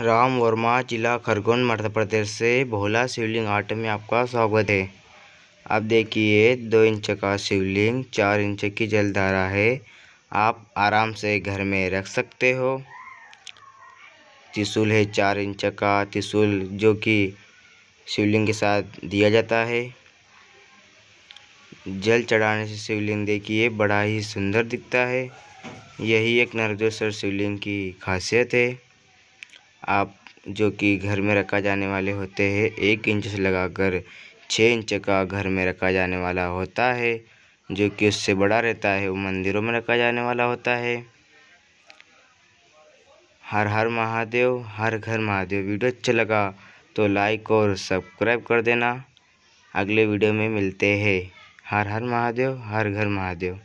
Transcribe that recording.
राम वर्मा जिला खरगोन मध्य प्रदेश से भोला शिवलिंग आर्ट में आपका स्वागत है आप देखिए दो इंच का शिवलिंग चार इंच की जलधारा है आप आराम से घर में रख सकते हो त्रिशूल है चार इंच का त्रिशूल जो कि शिवलिंग के साथ दिया जाता है जल चढ़ाने से शिवलिंग देखिए बड़ा ही सुंदर दिखता है यही एक नरदेश्वर शिवलिंग की खासियत है आप जो कि घर में रखा जाने वाले होते हैं एक इंच से लगाकर छः इंच का घर में रखा जाने वाला होता है जो कि उससे बड़ा रहता है वो मंदिरों में रखा जाने वाला होता है हर हर महादेव हर घर महादेव वीडियो अच्छा लगा तो लाइक और सब्सक्राइब कर देना अगले वीडियो में मिलते हैं हर हर महादेव हर घर महादेव